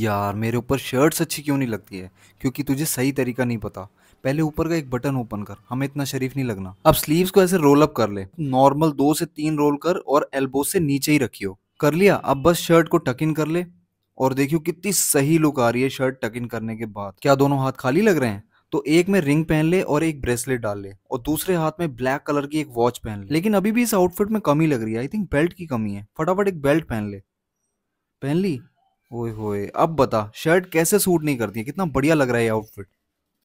यार मेरे ऊपर शर्ट्स अच्छी क्यों नहीं लगती है क्योंकि तुझे सही तरीका नहीं पता पहले ऊपर का एक बटन ओपन कर हमें इतना शरीफ नहीं लगना अब स्लीव्स को ऐसे रोल अप कर ले नॉर्मल दो से तीन रोल कर और एल्बो से नीचे ही रखियो कर लिया अब बस शर्ट को टक इन कर ले और देखियो कितनी सही लुक आ रही है शर्ट टक इन करने के बाद क्या दोनों हाथ खाली लग रहे हैं तो एक में रिंग पहन ले और एक ब्रेसलेट डाल ले और दूसरे हाथ में ब्लैक कलर की एक वॉच पहन ले लेकिन अभी भी इस आउटफिट में कमी लग रही है आई थिंक बेल्ट की कमी है फटाफट एक बेल्ट पहन ले पहन ली ओए होए अब बता शर्ट कैसे सूट नहीं करती है कितना बढ़िया लग रहा है ये आउटफिट